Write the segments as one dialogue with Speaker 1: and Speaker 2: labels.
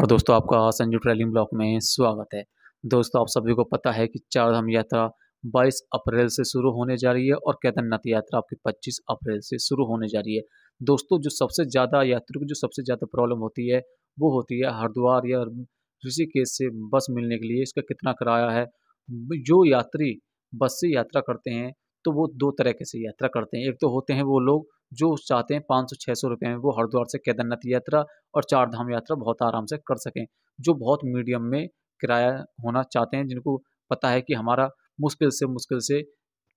Speaker 1: और दोस्तों आपका संजू ट्रैवलिंग ब्लॉक में स्वागत है दोस्तों आप सभी को पता है कि चार धाम यात्रा 22 अप्रैल से शुरू होने जा रही है और केदारनाथ यात्रा आपकी 25 अप्रैल से शुरू होने जा रही है दोस्तों जो सबसे ज़्यादा यात्रियों को जो सबसे ज़्यादा प्रॉब्लम होती है वो होती है हरिद्वार या ऋषिकेश से बस मिलने के लिए इसका कितना किराया है जो यात्री बस से यात्रा करते हैं तो वो दो तरह के से यात्रा करते हैं एक तो होते हैं वो लोग जो चाहते हैं पाँच सौ छः सौ रुपये में वो हरिद्वार से केदारनाथ यात्रा और चार धाम यात्रा बहुत आराम से कर सकें जो बहुत मीडियम में किराया होना चाहते हैं जिनको पता है कि हमारा मुश्किल से मुश्किल से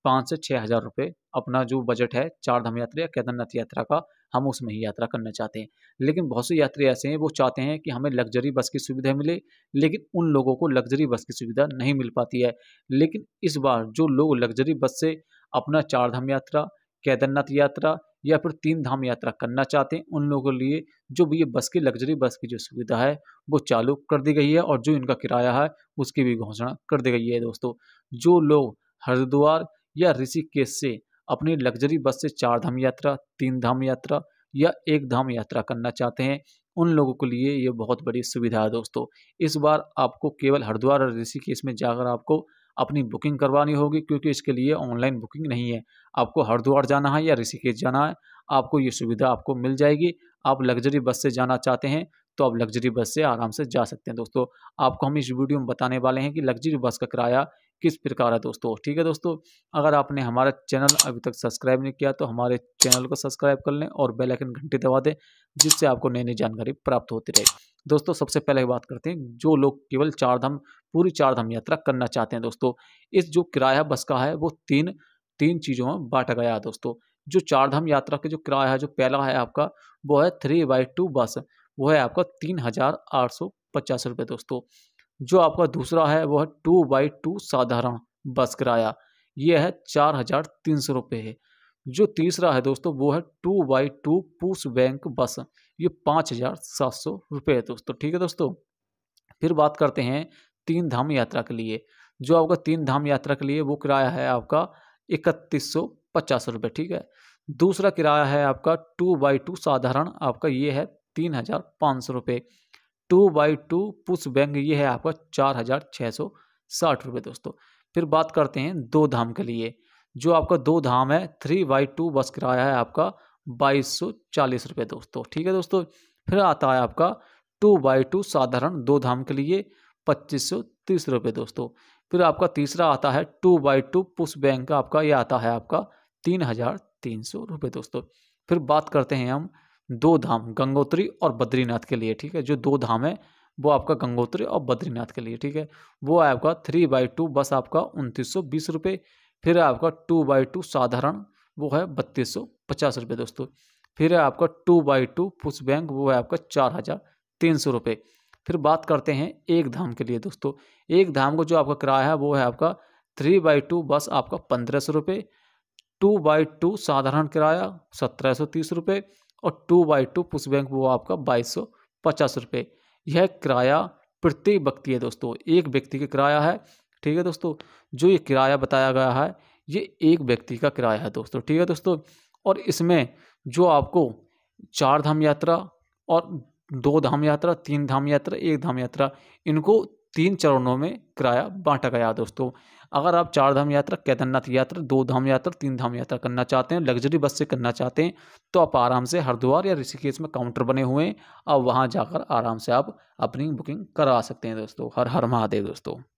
Speaker 1: पाँच से छः हज़ार रुपये अपना जो बजट है चार धाम यात्रा या केदारनाथ यात्रा का हम उसमें ही यात्रा करना चाहते हैं लेकिन बहुत से यात्री ऐसे हैं वो चाहते हैं कि हमें लग्जरी बस की सुविधा मिले लेकिन उन लोगों को लग्जरी बस की सुविधा नहीं मिल पाती है लेकिन इस बार जो लोग लग्जरी बस से अपना चार धाम यात्रा केदारनाथ यात्रा या फिर तीन धाम यात्रा करना चाहते हैं उन लोगों के लिए जो भी ये बस की लग्जरी बस की जो सुविधा है वो चालू कर दी गई है और जो इनका किराया है उसकी भी घोषणा कर दी गई है दोस्तों जो लोग हरिद्वार या ऋषिकेश से अपनी लग्जरी बस से चार धाम यात्रा तीन धाम यात्रा या एक धाम यात्रा करना चाहते हैं उन लोगों के लिए ये बहुत बड़ी सुविधा है दोस्तों इस बार आपको केवल हरिद्वार और ऋषिकेश में जाकर आपको अपनी बुकिंग करवानी होगी क्योंकि इसके लिए ऑनलाइन बुकिंग नहीं है आपको हरिद्वार जाना है या ऋषिकेश जाना है आपको ये सुविधा आपको मिल जाएगी आप लग्जरी बस से जाना चाहते हैं तो आप लग्जरी बस से आराम से जा सकते हैं दोस्तों आपको हम इस वीडियो में बताने वाले हैं कि लग्जरी बस का किराया किस प्रकार है दोस्तों ठीक है दोस्तों अगर आपने हमारा चैनल अभी तक सब्सक्राइब नहीं किया तो हमारे चैनल को सब्सक्राइब कर लें और बेल आइकन घंटी दबा दें जिससे आपको नई नई जानकारी प्राप्त होती रहे दोस्तों सबसे पहले बात करते हैं जो लोग केवल चार धाम पूरी चार धाम यात्रा करना चाहते हैं दोस्तों इस जो किराया बस का है वो तीन तीन चीज़ों में बांटा गया है दोस्तों जो चार धाम यात्रा का जो किराया है जो पहला है आपका वो है थ्री बाई टू बस वो है आपका तीन हज़ार आठ सौ पचास रुपये दोस्तों जो आपका दूसरा है वह टू बाई टू साधारण बस किराया ये है चार हज़ार तीन सौ रुपये है जो तीसरा है दोस्तों वो है two by two push back बस ये पाँच हज़ार सात सौ रुपये है दोस्तों ठीक है दोस्तों फिर बात करते हैं तीन धाम यात्रा के लिए जो आपका तीन धाम यात्रा के लिए वो किराया है आपका इकतीस सौ पचास रुपये ठीक है दूसरा किराया है आपका टू बाई टू साधारण आपका ये है तीन हज़ार पाँच सौ रुपये two by two push back ये है आपका चार हज़ार छः सौ साठ रुपये दोस्तों फिर बात करते हैं दो धाम के लिए जो आपका दो धाम है थ्री बाई टू बस किराया है आपका बाईस सौ चालीस रुपये दोस्तों ठीक है दोस्तों फिर आता है आपका टू बाई टू साधारण दो धाम के लिए पच्चीस सौ तीस रुपये दोस्तों फिर आपका तीसरा आता है two by two push back का आपका ये आता है आपका तीन हज़ार तीन सौ रुपये दोस्तों फिर बात करते हैं हम दो धाम गंगोत्री और बद्रीनाथ के लिए ठीक है जो दो धाम है वो आपका गंगोत्री और बद्रीनाथ के लिए ठीक है वो आपका थ्री बाई टू बस आपका उनतीस सौ बीस रुपये फिर आपका टू बाई टू साधारण वो है बत्तीस सौ पचास रुपये दोस्तों फिर है आपका two by two push back वो है आपका चार हज़ार तीन सौ रुपये फिर बात करते हैं एक धाम के लिए दोस्तों एक धाम का जो आपका किराया है वो है आपका थ्री बाई टू बस आपका पंद्रह सौ रुपये टू बाई टू साधारण किराया सत्रह सौ तीस रुपये और two by two push back वो आपका बाईस सौ पचास रुपये यह किराया प्रति व्यक्ति है दोस्तों एक व्यक्ति का किराया है ठीक है दोस्तों जो ये किराया बताया गया है ये एक व्यक्ति का किराया है दोस्तों ठीक है दोस्तों और इसमें जो आपको चार धाम यात्रा और दो धाम यात्रा तीन धाम यात्रा एक धाम यात्रा इनको तीन चरणों में किराया बांटा गया दोस्तों अगर आप चार धाम यात्रा केदारनाथ यात्रा दो धाम यात्रा तीन धाम यात्रा करना चाहते हैं लग्जरी बस से करना चाहते हैं तो आप आराम से हरिद्वार या ऋषिकेश में काउंटर बने हुए हैं आप वहाँ जाकर आराम से आप अपनी बुकिंग करवा सकते हैं दोस्तों हर हर महादेव दोस्तों